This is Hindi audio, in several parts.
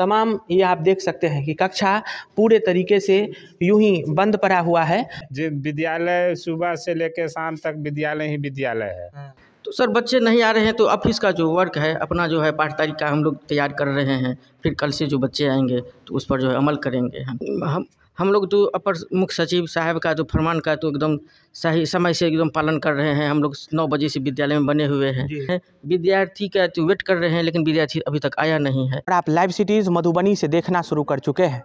तमाम ये आप देख सकते हैं कि कक्षा पूरे तरीके से यूं ही बंद पड़ा हुआ है जी विद्यालय सुबह से लेकर शाम तक विद्यालय ही विद्यालय है हाँ। तो सर बच्चे नहीं आ रहे हैं तो ऑफिस का जो वर्क है अपना जो है पाठ तारीख का हम लोग तैयार कर रहे हैं फिर कल से जो बच्चे आएंगे तो उस पर जो है अमल करेंगे हम हम हम लोग तो अपर मुख्य सचिव साहब का जो तो फरमान का तो एकदम सही समय से एकदम पालन कर रहे हैं हम लोग नौ बजे से विद्यालय में बने हुए हैं विद्यार्थी का तो वेट कर रहे हैं लेकिन विद्यार्थी अभी तक आया नहीं है आप लाइव सिटीज़ मधुबनी से देखना शुरू कर चुके हैं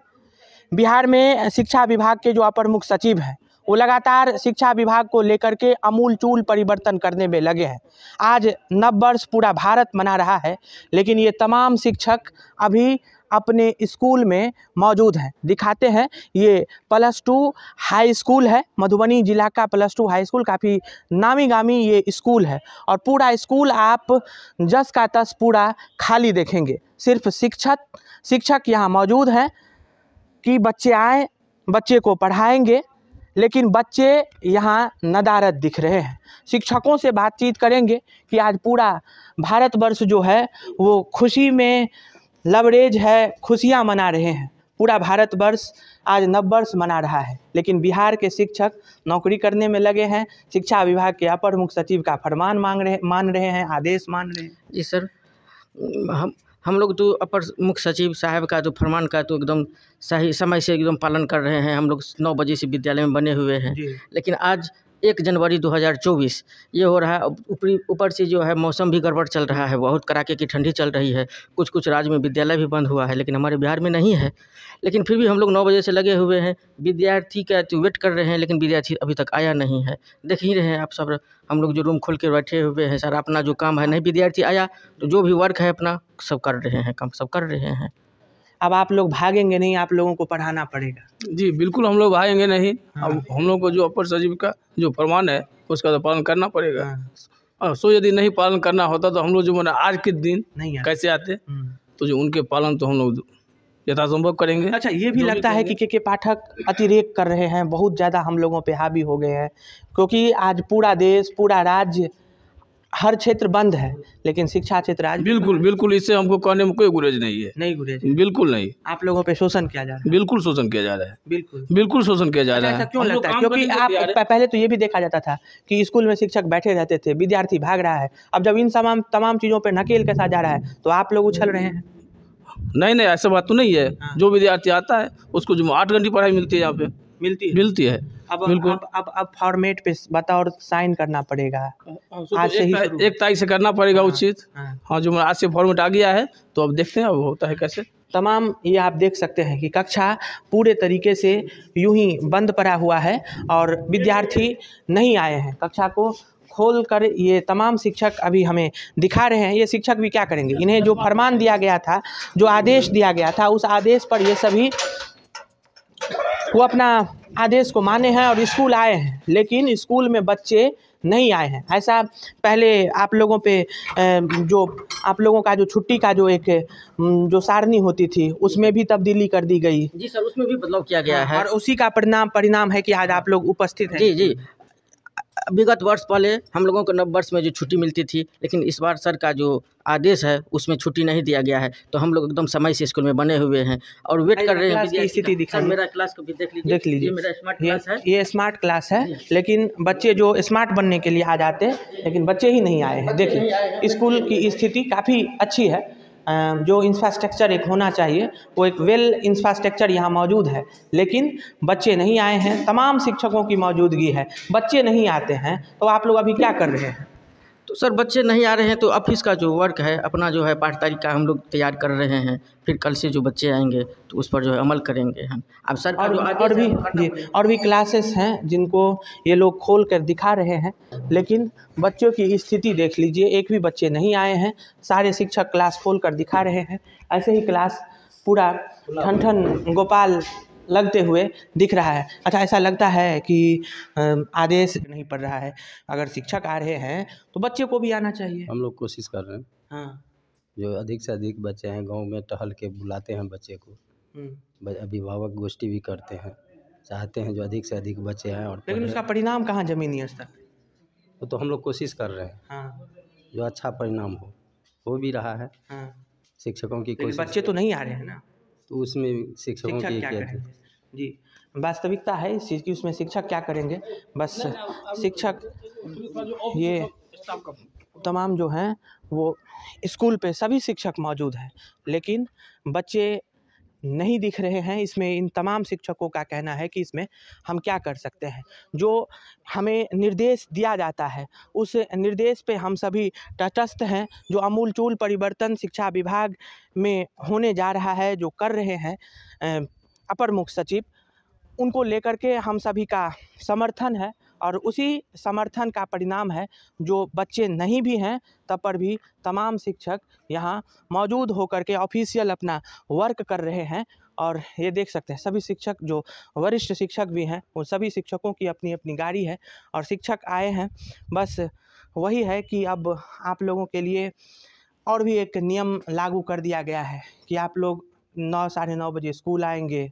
बिहार में शिक्षा विभाग के जो अपर मुख्य सचिव हैं वो लगातार शिक्षा विभाग को लेकर के अमूल चूल परिवर्तन करने में लगे हैं आज नव वर्ष पूरा भारत मना रहा है लेकिन ये तमाम शिक्षक अभी अपने स्कूल में मौजूद हैं दिखाते हैं ये प्लस टू हाई स्कूल है मधुबनी ज़िला का प्लस टू हाई स्कूल काफ़ी नामी गामी ये स्कूल है और पूरा स्कूल आप जस का तस पूरा खाली देखेंगे सिर्फ शिक्षक शिक्षक यहाँ मौजूद हैं कि बच्चे आए बच्चे को पढ़ाएंगे लेकिन बच्चे यहाँ नदारत दिख रहे हैं शिक्षकों से बातचीत करेंगे कि आज पूरा भारतवर्ष जो है वो खुशी में लवरेज है खुशियाँ मना रहे हैं पूरा भारतवर्ष आज नववर्ष मना रहा है लेकिन बिहार के शिक्षक नौकरी करने में लगे हैं शिक्षा विभाग के अपर मुख्य सचिव का फरमान मांग रहे मान रहे हैं आदेश मान रहे हैं जी सर हम हम लोग तो अपर मुख्य सचिव साहब का तो फरमान का तो एकदम सही समय से एकदम पालन कर रहे हैं हम लोग नौ बजे से विद्यालय में बने हुए हैं लेकिन आज एक जनवरी 2024 ये हो रहा है ऊपरी ऊपर से जो है मौसम भी गड़बड़ चल रहा है बहुत कड़ाके की ठंडी चल रही है कुछ कुछ राज्य में विद्यालय भी बंद हुआ है लेकिन हमारे बिहार में नहीं है लेकिन फिर भी हम लोग नौ बजे से लगे हुए हैं विद्यार्थी का तो वेट कर रहे हैं लेकिन विद्यार्थी अभी तक आया नहीं है देख ही रहे हैं आप सब हम लोग जो रूम खोल के बैठे हुए हैं सर अपना जो काम है नहीं विद्यार्थी आया तो जो भी वर्क है अपना सब कर रहे हैं काम सब कर रहे हैं अब आप लोग भागेंगे नहीं आप लोगों को पढ़ाना पड़ेगा जी बिल्कुल हम लोग भागेंगे नहीं हाँ। अब हम लोग को जो अपर सचिव का जो फरमान है उसका तो पालन करना पड़ेगा हाँ। और सो यदि नहीं पालन करना होता तो हम लोग जो मैंने आज के दिन नहीं कैसे आते हम्म। तो जो उनके पालन तो हम लोग यथासंभव करेंगे अच्छा ये भी लगता है कि के के पाठक अतिरेक कर रहे हैं बहुत ज़्यादा हम लोगों पे हावी हो गए हैं क्योंकि आज पूरा देश पूरा राज्य हर क्षेत्र बंद है लेकिन शिक्षा क्षेत्र आज बिल्कुल बिल्कुल इससे हमको कहने में कोई गुरेज नहीं है नहीं गुरेज बिल्कुल नहीं आप लोगों पे शोषण किया जा रहा है बिल्कुल शोषण किया जा रहा है बिल्कुल बिल्कुल शोषण किया जा अच्छा, रहा है क्यों लगता है क्योंकि आप पहले तो ये भी देखा जाता था कि स्कूल में शिक्षक बैठे रहते थे विद्यार्थी भाग रहा है अब जब इन तमाम तमाम चीज़ों पर नकेल साथ जा रहा है तो आप लोग उछल रहे हैं नहीं नहीं ऐसा बात तो नहीं है हाँ। जो विद्यार्थी आता है उसको जो आठ घंटे पढ़ाई मिलती है यहाँ पे मिलती है मिलती है अब अब अब अब फॉर्मेट पे बता और साइन करना पड़ेगा आज से ही एक तारीख से करना पड़ेगा हाँ, उचित हाँ।, हाँ जो आज से फॉर्मेट आ गया है तो अब देखते हैं अब होता है कैसे तमाम ये आप देख सकते हैं कि कक्षा पूरे तरीके से यूं ही बंद पड़ा हुआ है और विद्यार्थी नहीं आए हैं कक्षा को खोल कर ये तमाम शिक्षक अभी हमें दिखा रहे हैं ये शिक्षक भी क्या करेंगे इन्हें जो फरमान दिया गया था जो आदेश दिया गया था उस आदेश पर ये सभी वो अपना आदेश को माने हैं और स्कूल आए हैं लेकिन स्कूल में बच्चे नहीं आए हैं ऐसा पहले आप लोगों पे जो आप लोगों का जो छुट्टी का जो एक जो सारणी होती थी उसमें भी तब्दीली कर दी गई जी सर उसमें भी बदलाव किया गया हाँ, है और उसी का परिणाम परिणाम है कि आज आप लोग उपस्थित हैं जी जी विगत वर्ष पहले हम लोगों को नव वर्ष में जो छुट्टी मिलती थी लेकिन इस बार सर का जो आदेश है उसमें छुट्टी नहीं दिया गया है तो हम लोग एकदम समय से स्कूल में बने हुए हैं और वेट कर रहे हैं स्थिति दिखा मेरा क्लास को भी देख लीजिए देख लीजिए मेरा स्मार्ट क्लास है ये स्मार्ट क्लास है लेकिन बच्चे जो स्मार्ट बनने के लिए आ जाते हैं लेकिन बच्चे ही नहीं आए हैं देखिए स्कूल की स्थिति काफ़ी अच्छी है जो इंफ्रास्ट्रक्चर एक होना चाहिए वो एक वेल इंफ्रास्ट्रक्चर यहाँ मौजूद है लेकिन बच्चे नहीं आए हैं तमाम शिक्षकों की मौजूदगी है बच्चे नहीं आते हैं तो आप लोग अभी क्या कर रहे हैं तो सर बच्चे नहीं आ रहे हैं तो ऑफिस का जो वर्क है अपना जो है पाठ तारीख का हम लोग तैयार कर रहे हैं फिर कल से जो बच्चे आएंगे तो उस पर जो है अमल करेंगे हम अब सर और, और भी जी और भी क्लासेस हैं जिनको ये लोग खोल कर दिखा रहे हैं लेकिन बच्चों की स्थिति देख लीजिए एक भी बच्चे नहीं आए हैं सारे शिक्षक क्लास खोल कर दिखा रहे हैं ऐसे ही क्लास पूरा ठन ठन गोपाल लगते हुए दिख रहा है अच्छा ऐसा लगता है कि आदेश नहीं पड़ रहा है अगर शिक्षक आ रहे हैं तो बच्चे को भी आना चाहिए हम लोग कोशिश कर रहे हैं हाँ जो अधिक से अधिक बच्चे हैं गांव में टहल के बुलाते हैं बच्चे को हम्म। अभिभावक गोष्ठी भी करते हैं चाहते हैं जो अधिक से अधिक बच्चे हैं और लेकिन उसका परिणाम कहाँ जमीनी स्तर वो तो हम लोग कोशिश कर रहे हैं हाँ। जो अच्छा परिणाम हो हो भी रहा है हाँ। शिक्षकों की कोशिश बच्चे तो नहीं आ रहे हैं ना तो उसमें शिक्षकों की क्या थी जी वास्तविकता है इस चीज़ की उसमें शिक्षक क्या करेंगे बस शिक्षक ये तमाम जो हैं वो स्कूल पे सभी शिक्षक मौजूद हैं लेकिन बच्चे नहीं दिख रहे हैं इसमें इन तमाम शिक्षकों का कहना है कि इसमें हम क्या कर सकते हैं जो हमें निर्देश दिया जाता है उस निर्देश पे हम सभी तटस्थ हैं जो अमूलचूल परिवर्तन शिक्षा विभाग में होने जा रहा है जो कर रहे हैं अपर मुख्य सचिव उनको लेकर के हम सभी का समर्थन है और उसी समर्थन का परिणाम है जो बच्चे नहीं भी हैं तब पर भी तमाम शिक्षक यहाँ मौजूद होकर के ऑफिशियल अपना वर्क कर रहे हैं और ये देख सकते हैं सभी शिक्षक जो वरिष्ठ शिक्षक भी हैं उन सभी शिक्षकों की अपनी अपनी गाड़ी है और शिक्षक आए हैं बस वही है कि अब आप लोगों के लिए और भी एक नियम लागू कर दिया गया है कि आप लोग नौ साढ़े नौ बजे स्कूल आएंगे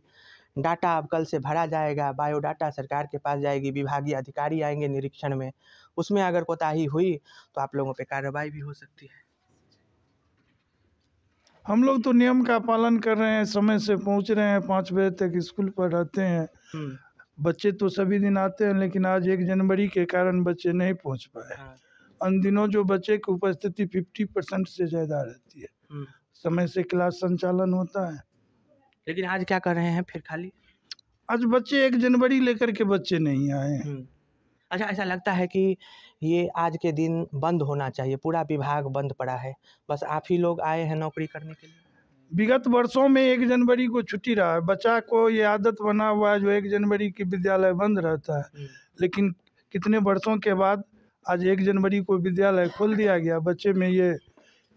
डाटा अब कल से भरा जाएगा बायोडाटा सरकार के पास जाएगी विभागीय अधिकारी आएंगे निरीक्षण में उसमें अगर कोताही हुई तो आप लोगों पर कार्रवाई भी हो सकती है हम लोग तो नियम का पालन कर रहे हैं समय से पहुंच रहे हैं पाँच बजे तक स्कूल पर रहते हैं हम्म। बच्चे तो सभी दिन आते हैं लेकिन आज एक जनवरी के कारण बच्चे नहीं पहुँच पाए हाँ। उन दिनों जो बच्चे की उपस्थिति फिफ्टी परसेंट से ज़्यादा रहती है हम्म। समय से क्लास संचालन होता है लेकिन आज क्या कर रहे हैं फिर खाली आज बच्चे एक जनवरी लेकर के बच्चे नहीं आए हैं हम्म। अच्छा ऐसा लगता है कि ये आज के दिन बंद होना चाहिए पूरा विभाग बंद पड़ा है बस आप ही लोग आए हैं नौकरी करने के लिए विगत वर्षों में एक जनवरी को छुट्टी रहा है बच्चा को ये आदत बना हुआ है जो एक जनवरी की विद्यालय बंद रहता है हम्म। लेकिन कितने वर्षों के बाद आज एक जनवरी को विद्यालय खोल दिया गया बच्चे में ये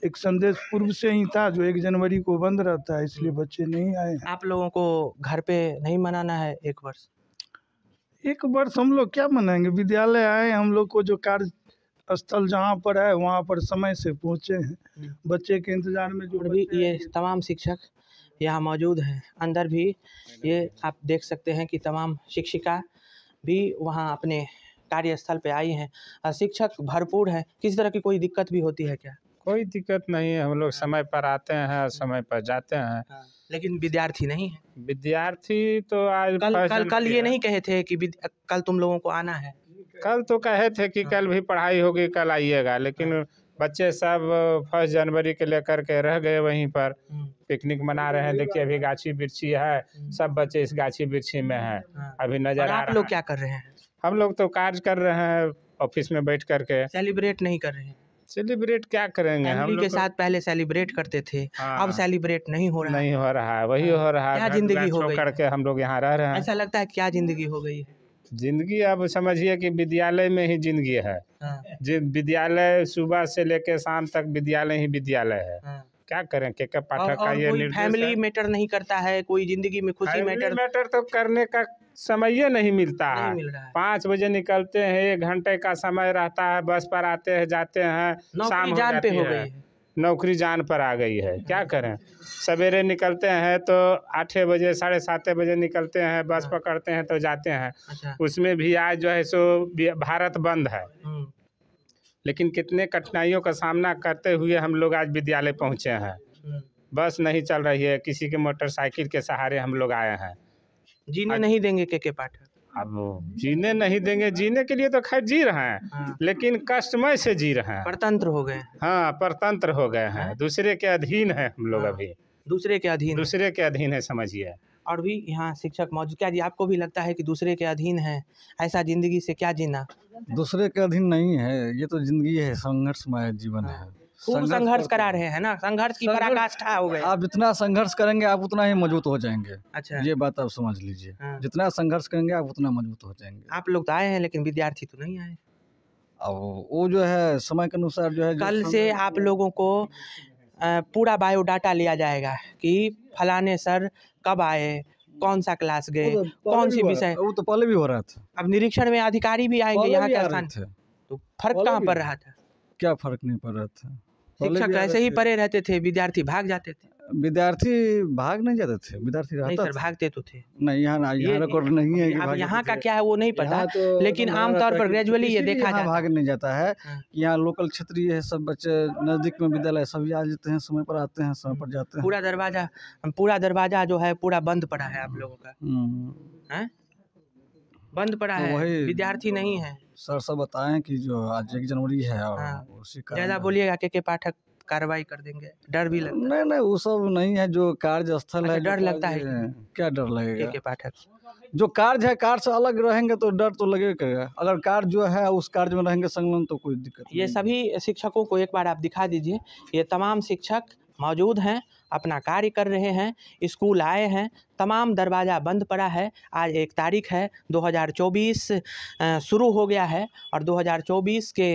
एक संदेश पूर्व से ही था जो एक जनवरी को बंद रहता है इसलिए बच्चे नहीं आए आप लोगों को घर पे नहीं मनाना है एक वर्ष एक वर्ष हम लोग क्या मनाएंगे विद्यालय आए हम लोग को जो कार्य स्थल जहाँ पर है वहाँ पर समय से पहुँचे हैं हम्म। बच्चे के इंतजार में जो भी ये तमाम शिक्षक यहाँ मौजूद हैं अंदर भी ये आप देख सकते हैं कि तमाम शिक्षिका भी वहाँ अपने कार्यस्थल पे आई हैं शिक्षक भरपूर हैं किसी तरह की कोई दिक्कत भी होती है क्या कोई दिक्कत नहीं है हम लोग हाँ। समय पर आते हैं और हाँ। समय पर जाते हैं हाँ, लेकिन विद्यार्थी नहीं है विद्यार्थी तो आज कल कल, कल ये नहीं कहे थे कि कल तुम लोगों को आना है कल तो कहे थे कि कल भी पढ़ाई होगी कल आइएगा लेकिन बच्चे सब फर्स्ट जनवरी के लेकर के रह गए वहीं पर पिकनिक मना रहे हैं देखिए अभी गाछी बिरछी है सब बच्चे इस गाछी बिरछी में हैं अभी नजर आ रहा लोग क्या कर रहे हैं हम लोग तो कार्य कर रहे हैं ऑफिस में बैठ करके सेलिब्रेट नहीं कर रहे हैं सेलिब्रेट क्या करेंगे हम के तो साथ पहले सेलिब्रेट करते थे हाँ, अब सेलिब्रेट नहीं हो रहा नहीं हो रहा है वही हाँ। हो रहा है क्या जिंदगी हो गई करके हम लोग यहाँ रह रहे हैं ऐसा लगता है क्या जिंदगी हो गई है जिंदगी अब समझिए कि विद्यालय में ही जिंदगी है हाँ। विद्यालय सुबह से लेकर शाम तक विद्यालय ही विद्यालय है हाँ। क्या करें के पाठक का ये फैमिली मैटर नहीं करता है कोई जिंदगी में खुशी मैटर मैटर तो करने का समय नहीं मिलता नहीं है, मिल है। पाँच बजे निकलते हैं एक घंटे का समय रहता है बस पर आते हैं जाते हैं शाम जान पे हो गई नौकरी जान पर आ गई है क्या करें सवेरे निकलते हैं तो आठ बजे साढ़े सात बजे निकलते हैं बस हाँ। पकड़ते हैं तो जाते हैं अच्छा। उसमें भी आज जो है सो भारत बंद है हम्म। लेकिन कितने कठिनाइयों का सामना करते हुए हम लोग आज विद्यालय पहुँचे हैं बस नहीं चल रही है किसी के मोटरसाइकिल के सहारे हम लोग आए हैं जीने आज... नहीं देंगे के के पाठक अब जीने नहीं देंगे जीने के लिए तो खैर जी रहे हैं हाँ। लेकिन कष्टमय से जी रहे हैं परतंत्र हो गए हाँ परतंत्र हो गए हैं हाँ। दूसरे के अधीन है हम लोग हाँ। अभी दूसरे के अधीन दूसरे के अधीन है समझिए और भी यहाँ शिक्षक मौजूद क्या जी आपको भी लगता है कि दूसरे के अधीन है ऐसा ज़िंदगी से क्या जीना दूसरे के अधीन नहीं है ये तो जिंदगी है संघर्षमय जीवन हाँ। है संघर्ष करा रहे हैं ना संघर्ष की पराकाष्ठा हो गई आप जितना संघर्ष करेंगे आप उतना ही मजबूत हो जाएंगे अच्छा ये बात आप समझ लीजिए हाँ। जितना संघर्ष करेंगे आप उतना मजबूत हो जाएंगे आप लोग तो आए हैं लेकिन विद्यार्थी तो नहीं आए अब वो जो है समय के अनुसार जो है कल से आप लोगों को पूरा बायोडाटा लिया जाएगा कि फलाने सर कब आए कौन सा क्लास गए तो कौन सी विषय वो तो पहले भी हो रहा था अब निरीक्षण में अधिकारी भी आएंगे यहाँ के स्थान तो फर्क कहाँ पड़ रहा था क्या फर्क नहीं पड़ रहा था शिक्षक तो ऐसे ही पड़े रहते थे विद्यार्थी भाग जाते थे विद्यार्थी भाग नहीं जाते थे विद्यार्थी रहता सर भागते तो थे नहीं यहाँ यहाँ रिकॉर्ड नहीं है यहाँ, यहाँ का क्या है वो नहीं पता तो लेकिन तो आमतौर पर ग्रेजुअली ये देखा जाता भाग नहीं जाता है हाँ। यहाँ लोकल क्षेत्रीय है सब बच्चे नज़दीक में विद्यालय सभी आ जाते हैं समय पर आते हैं समय पर हम्म। जाते हैं पूरा दरवाजा पूरा दरवाजा जो है पूरा बंद पड़ा है आप हाँ। लोगों का हम्म। हाँ? बंद पड़ा तो है विद्यार्थी नहीं है सर सब बताएं कि जो आज एक जनवरी है और उसी का ज्यादा बोलिएगा के के पाठक कार्रवाई कर देंगे डर भी लगता नहीं नहीं वो सब नहीं है जो कार्य स्थल अच्छा, है डर लगता है क्या डर लगेगा पाठक जो कार्य है कार्य से अलग रहेंगे तो डर तो लगेगा अगर कार्य जो है उस कार्य में रहेंगे संलग्न तो कोई दिक्कत ये सभी शिक्षकों को एक बार आप दिखा दीजिए ये तमाम शिक्षक मौजूद हैं अपना कार्य कर रहे हैं स्कूल आए हैं तमाम दरवाज़ा बंद पड़ा है आज एक तारीख है 2024 शुरू हो गया है और 2024 के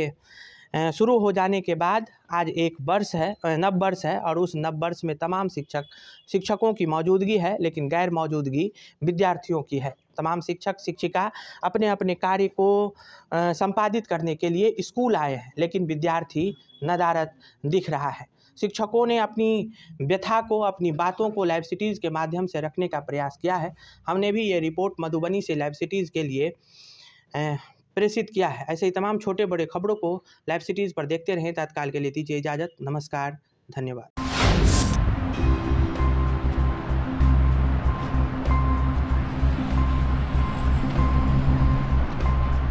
शुरू हो जाने के बाद आज एक वर्ष है नव वर्ष है और उस नव वर्ष में तमाम शिक्षक शिक्षकों की मौजूदगी है लेकिन गैर मौजूदगी विद्यार्थियों की है तमाम शिक्षक शिक्षिका अपने अपने कार्य को संपादित करने के लिए स्कूल आए हैं लेकिन विद्यार्थी नदारत दिख रहा है शिक्षकों ने अपनी व्यथा को अपनी बातों को लाइव सिटीज़ के माध्यम से रखने का प्रयास किया है हमने भी ये रिपोर्ट मधुबनी से लाइव सिटीज़ के लिए प्रेषित किया है ऐसे ही तमाम छोटे बड़े खबरों को लाइव सिटीज़ पर देखते रहें तत्काल के लिए दीजिए इजाज़त नमस्कार धन्यवाद